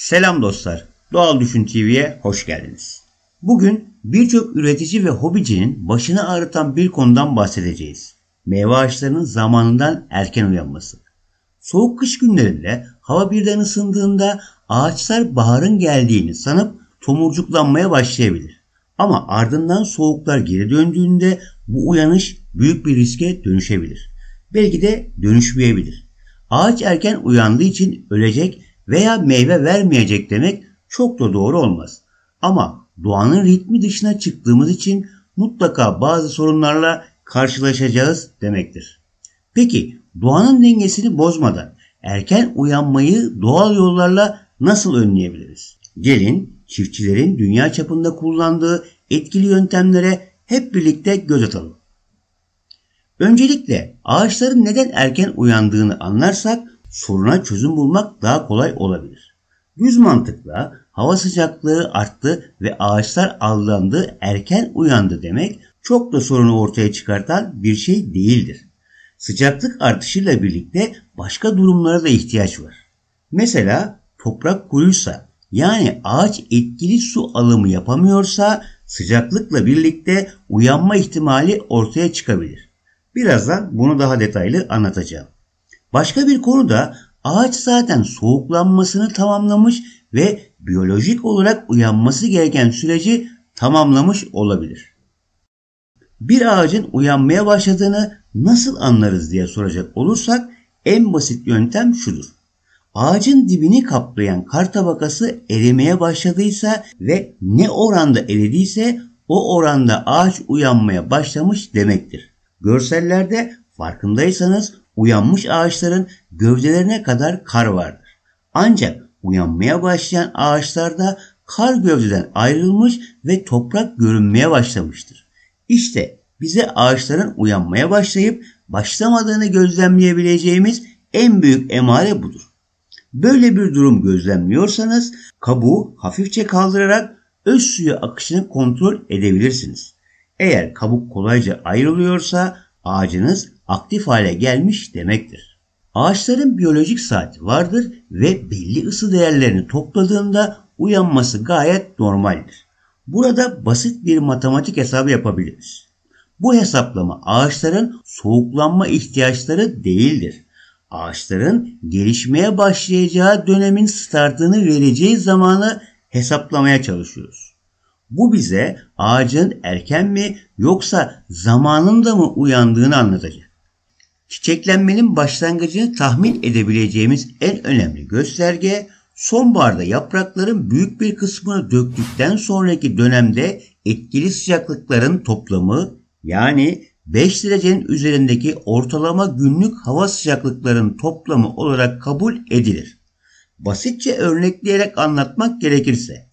Selam dostlar. Doğal Düşün TV'ye hoş geldiniz. Bugün birçok üretici ve hobicinin başını ağrıtan bir konudan bahsedeceğiz. Meyve ağaçlarının zamanından erken uyanması. Soğuk kış günlerinde hava birden ısındığında ağaçlar baharın geldiğini sanıp tomurcuklanmaya başlayabilir. Ama ardından soğuklar geri döndüğünde bu uyanış büyük bir riske dönüşebilir. Belki de dönüşmeyebilir. Ağaç erken uyandığı için ölecek veya meyve vermeyecek demek çok da doğru olmaz. Ama doğanın ritmi dışına çıktığımız için mutlaka bazı sorunlarla karşılaşacağız demektir. Peki doğanın dengesini bozmadan erken uyanmayı doğal yollarla nasıl önleyebiliriz? Gelin çiftçilerin dünya çapında kullandığı etkili yöntemlere hep birlikte göz atalım. Öncelikle ağaçların neden erken uyandığını anlarsak soruna çözüm bulmak daha kolay olabilir. Düz mantıkla hava sıcaklığı arttı ve ağaçlar allandı, erken uyandı demek çok da sorunu ortaya çıkartan bir şey değildir. Sıcaklık artışıyla birlikte başka durumlara da ihtiyaç var. Mesela toprak kuruysa yani ağaç etkili su alımı yapamıyorsa sıcaklıkla birlikte uyanma ihtimali ortaya çıkabilir. Birazdan bunu daha detaylı anlatacağım. Başka bir da ağaç zaten soğuklanmasını tamamlamış ve biyolojik olarak uyanması gereken süreci tamamlamış olabilir. Bir ağacın uyanmaya başladığını nasıl anlarız diye soracak olursak en basit yöntem şudur. Ağacın dibini kaplayan kar tabakası erimeye başladıysa ve ne oranda eridiyse o oranda ağaç uyanmaya başlamış demektir. Görsellerde farkındaysanız uyanmış ağaçların gövdelerine kadar kar vardır. Ancak uyanmaya başlayan ağaçlarda kar gövdeden ayrılmış ve toprak görünmeye başlamıştır. İşte bize ağaçların uyanmaya başlayıp başlamadığını gözlemleyebileceğimiz en büyük emare budur. Böyle bir durum gözlemliyorsanız kabuğu hafifçe kaldırarak öz suyu akışını kontrol edebilirsiniz. Eğer kabuk kolayca ayrılıyorsa ağacınız aktif hale gelmiş demektir. Ağaçların biyolojik saati vardır ve belli ısı değerlerini topladığında uyanması gayet normaldir. Burada basit bir matematik hesabı yapabiliriz. Bu hesaplama ağaçların soğuklanma ihtiyaçları değildir. Ağaçların gelişmeye başlayacağı dönemin startını vereceği zamanı hesaplamaya çalışıyoruz. Bu bize ağacın erken mi yoksa zamanında mı uyandığını anlatacak. Çiçeklenmenin başlangıcını tahmin edebileceğimiz en önemli gösterge sonbaharda yaprakların büyük bir kısmını döktükten sonraki dönemde etkili sıcaklıkların toplamı yani 5 derecenin üzerindeki ortalama günlük hava sıcaklıkların toplamı olarak kabul edilir. Basitçe örnekleyerek anlatmak gerekirse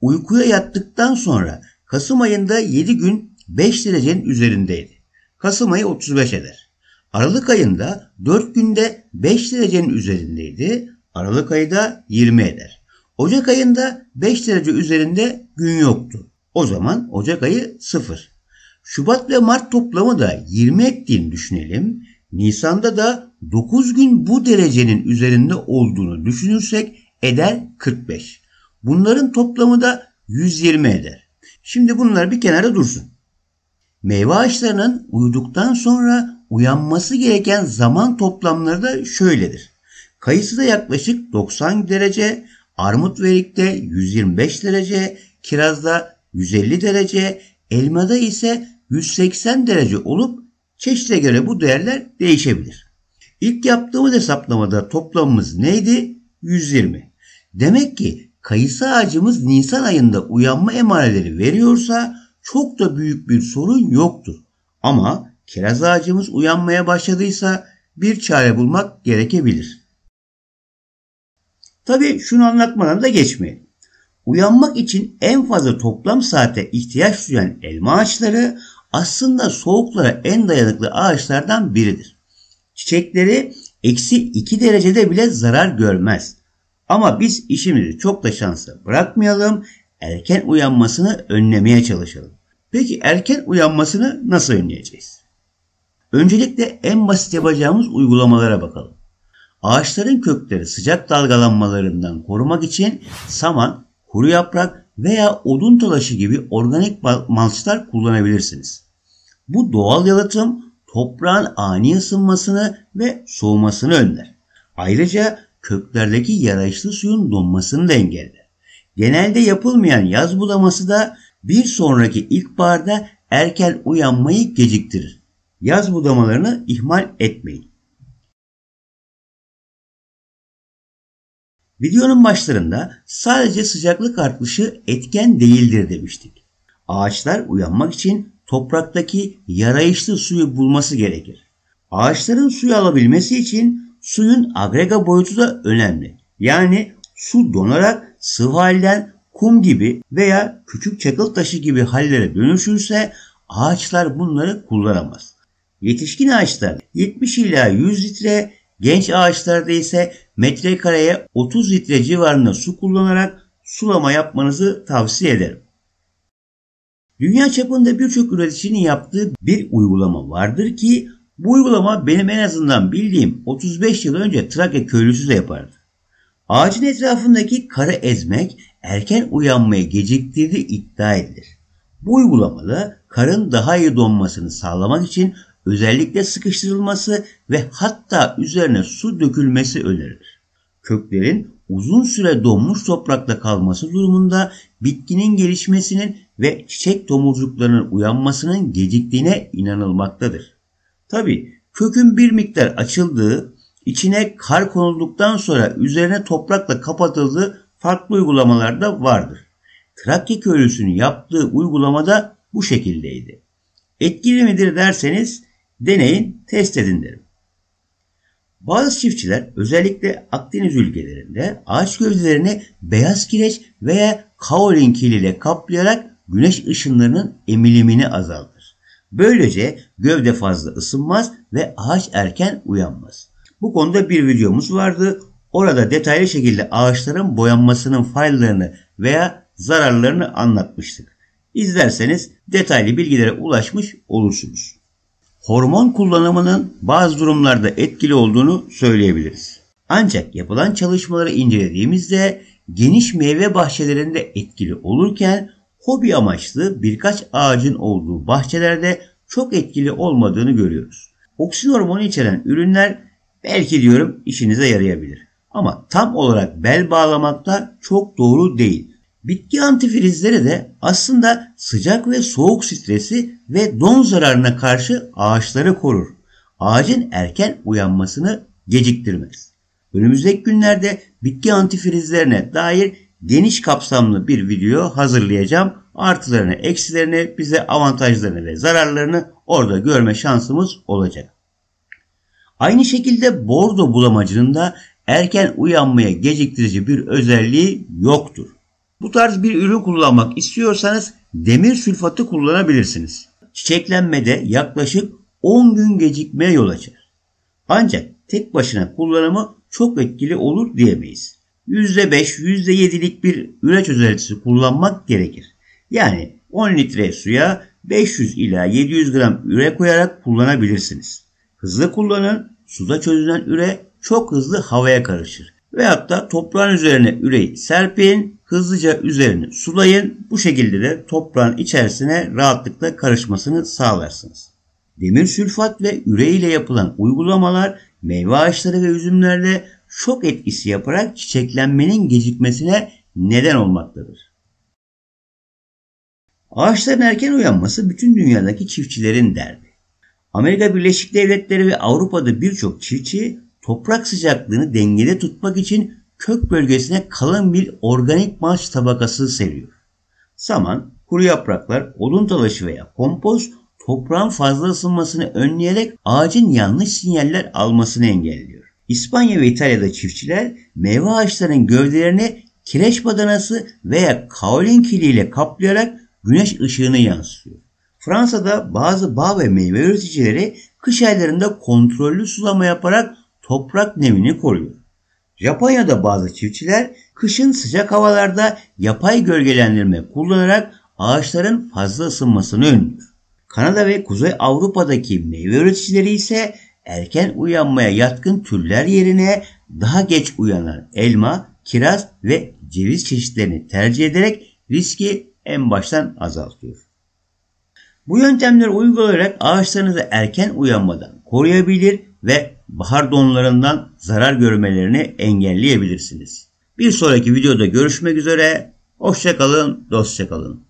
uykuya yattıktan sonra Kasım ayında 7 gün 5 derecenin üzerindeydi. Kasım ayı 35 eder. Aralık ayında 4 günde 5 derecenin üzerindeydi. Aralık ayı da 20 eder. Ocak ayında 5 derece üzerinde gün yoktu. O zaman Ocak ayı 0. Şubat ve Mart toplamı da 20 ettiğini düşünelim. Nisan'da da 9 gün bu derecenin üzerinde olduğunu düşünürsek eder 45. Bunların toplamı da 120 eder. Şimdi bunlar bir kenara dursun. Meyve ağaçlarının uyuduktan sonra uyanması gereken zaman toplamları da şöyledir. Kayısı da yaklaşık 90 derece, armut verikte 125 derece, kirazda 150 derece, elmada ise 180 derece olup çeşide göre bu değerler değişebilir. İlk yaptığımız hesaplamada toplamımız neydi? 120. Demek ki kayısı ağacımız Nisan ayında uyanma emareleri veriyorsa çok da büyük bir sorun yoktur. Ama kiraz ağacımız uyanmaya başladıysa bir çare bulmak gerekebilir. Tabii şunu anlatmadan da geçmeyelim. Uyanmak için en fazla toplam saate ihtiyaç duyan elma ağaçları aslında soğuklara en dayanıklı ağaçlardan biridir. Çiçekleri eksi 2 derecede bile zarar görmez. Ama biz işimizi çok da şansa bırakmayalım, erken uyanmasını önlemeye çalışalım. Peki erken uyanmasını nasıl önleyeceğiz? Öncelikle en basit yapacağımız uygulamalara bakalım. Ağaçların kökleri sıcak dalgalanmalarından korumak için saman, kuru yaprak veya odun talaşı gibi organik malçlar kullanabilirsiniz. Bu doğal yalıtım toprağın ani ısınmasını ve soğumasını önler. Ayrıca köklerdeki yaraşlı suyun donmasını da engeller. Genelde yapılmayan yaz bulaması da bir sonraki ilkbaharda erken uyanmayı geciktirir. Yaz budamalarını ihmal etmeyin. Videonun başlarında sadece sıcaklık artışı etken değildir demiştik. Ağaçlar uyanmak için topraktaki yarayışlı suyu bulması gerekir. Ağaçların suyu alabilmesi için Suyun agrega boyutu da önemli. Yani su donarak sıvı halden kum gibi veya küçük çakıl taşı gibi hallere dönüşürse ağaçlar bunları kullanamaz. Yetişkin ağaçlar 70 ila 100 litre, genç ağaçlarda ise metrekareye 30 litre civarında su kullanarak sulama yapmanızı tavsiye ederim. Dünya çapında birçok üreticinin yaptığı bir uygulama vardır ki bu uygulama benim en azından bildiğim 35 yıl önce Trakya köylüsü de yapardı. Ağacın etrafındaki karı ezmek erken uyanmayı geciktirdiği iddia edilir. Bu uygulamada karın daha iyi donmasını sağlamak için özellikle sıkıştırılması ve hatta üzerine su dökülmesi önerilir. Köklerin uzun süre donmuş toprakta kalması durumunda bitkinin gelişmesinin ve çiçek tomurcuklarının uyanmasının geciktiğine inanılmaktadır. Tabi kökün bir miktar açıldığı, içine kar konulduktan sonra üzerine toprakla kapatıldığı farklı uygulamalar da vardır. Trakya köylüsünün yaptığı uygulamada bu şekildeydi. Etkili midir derseniz deneyin, test edin derim. Bazı çiftçiler özellikle Akdeniz ülkelerinde ağaç gövdelerini beyaz kireç veya kaolin kiliyle kaplayarak güneş ışınlarının emilimini azaltır. Böylece gövde fazla ısınmaz ve ağaç erken uyanmaz. Bu konuda bir videomuz vardı. Orada detaylı şekilde ağaçların boyanmasının faydalarını veya zararlarını anlatmıştık. İzlerseniz detaylı bilgilere ulaşmış olursunuz. Hormon kullanımının bazı durumlarda etkili olduğunu söyleyebiliriz. Ancak yapılan çalışmaları incelediğimizde geniş meyve bahçelerinde etkili olurken hobi amaçlı birkaç ağacın olduğu bahçelerde çok etkili olmadığını görüyoruz. Oksijen hormonu içeren ürünler belki diyorum işinize yarayabilir. Ama tam olarak bel bağlamaklar çok doğru değil. Bitki antifrizleri de aslında sıcak ve soğuk stresi ve don zararına karşı ağaçları korur. Ağacın erken uyanmasını geciktirmez. Önümüzdeki günlerde bitki antifrizlerine dair geniş kapsamlı bir video hazırlayacağım. Artılarını, eksilerini, bize avantajlarını ve zararlarını orada görme şansımız olacak. Aynı şekilde bordo bulamacının da erken uyanmaya geciktirici bir özelliği yoktur. Bu tarz bir ürün kullanmak istiyorsanız demir sülfatı kullanabilirsiniz. Çiçeklenmede yaklaşık 10 gün gecikmeye yol açar. Ancak tek başına kullanımı çok etkili olur diyemeyiz. %5, %7'lik bir üre çözeltisi kullanmak gerekir. Yani 10 litre suya 500 ila 700 gram üre koyarak kullanabilirsiniz. Hızlı kullanın, suda çözülen üre çok hızlı havaya karışır. Veyahut da toprağın üzerine üreyi serpin, hızlıca üzerini sulayın. Bu şekilde de toprağın içerisine rahatlıkla karışmasını sağlarsınız. Demir sülfat ve üre ile yapılan uygulamalar meyve ağaçları ve üzümlerde şok etkisi yaparak çiçeklenmenin gecikmesine neden olmaktadır. Ağaçların erken uyanması bütün dünyadaki çiftçilerin derdi. Amerika Birleşik Devletleri ve Avrupa'da birçok çiftçi toprak sıcaklığını dengede tutmak için kök bölgesine kalın bir organik maç tabakası seriyor. Saman, kuru yapraklar, odun talaşı veya kompost toprağın fazla ısınmasını önleyerek ağacın yanlış sinyaller almasını engelliyor. İspanya ve İtalya'da çiftçiler meyve ağaçlarının gövdelerini kireç badanası veya kaolin kiliyle kaplayarak güneş ışığını yansıtıyor. Fransa'da bazı bağ ve meyve üreticileri kış aylarında kontrollü sulama yaparak toprak nemini koruyor. Japonya'da bazı çiftçiler kışın sıcak havalarda yapay gölgelendirme kullanarak ağaçların fazla ısınmasını önlüyor. Kanada ve Kuzey Avrupa'daki meyve üreticileri ise erken uyanmaya yatkın türler yerine daha geç uyanan elma, kiraz ve ceviz çeşitlerini tercih ederek riski en baştan azaltıyor. Bu yöntemleri uygulayarak ağaçlarınızı erken uyanmadan koruyabilir ve bahar donlarından zarar görmelerini engelleyebilirsiniz. Bir sonraki videoda görüşmek üzere. Hoşçakalın, dostça kalın.